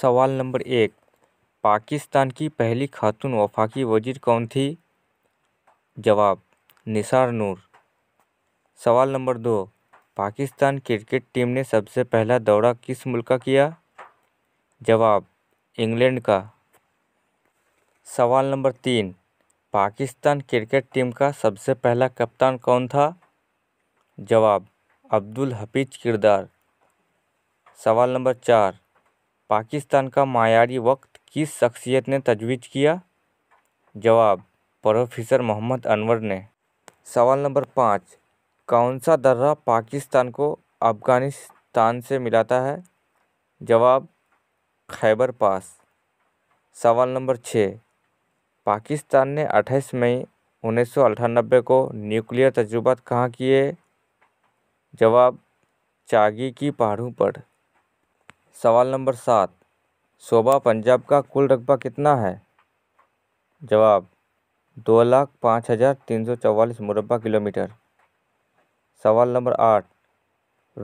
सवाल नंबर एक पाकिस्तान की पहली खातून वफाकी वजीर कौन थी जवाब निसार नूर सवाल नंबर दो पाकिस्तान क्रिकेट टीम ने सबसे पहला दौरा किस मुल्क का किया जवाब इंग्लैंड का सवाल नंबर तीन पाकिस्तान क्रिकेट टीम का सबसे पहला कप्तान कौन था जवाब अब्दुल हफीज किरदार सवाल नंबर चार पाकिस्तान का मायारी वक्त किस शख्सियत ने तजवीज़ किया जवाब प्रोफेसर मोहम्मद अनवर ने सवाल नंबर पाँच कौन सा दर्रा पाकिस्तान को अफ़गानिस्तान से मिलाता है जवाब खैबर पास सवाल नंबर छः पाकिस्तान ने 28 मई उन्नीस को न्यूक्लियर तजुर्बा कहाँ किए जवाब चागी की पहाड़ों पर सवाल नंबर सात शोभा पंजाब का कुल रकबा कितना है जवाब दो लाख पाँच हज़ार तीन सौ चौवालीस मुरबा किलोमीटर सवाल नंबर आठ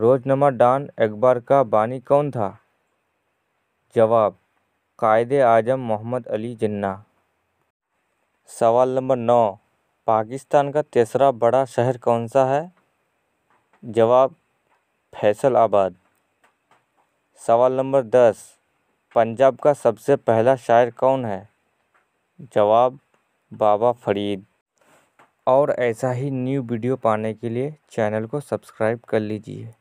रोजनमा डान अकबर का बानी कौन था जवाब कायद आजम मोहम्मद अली जिन्ना सवाल नंबर नौ पाकिस्तान का तीसरा बड़ा शहर कौन सा है जवाब फैसल आबाद सवाल नंबर दस पंजाब का सबसे पहला शायर कौन है जवाब बाबा फरीद और ऐसा ही न्यू वीडियो पाने के लिए चैनल को सब्सक्राइब कर लीजिए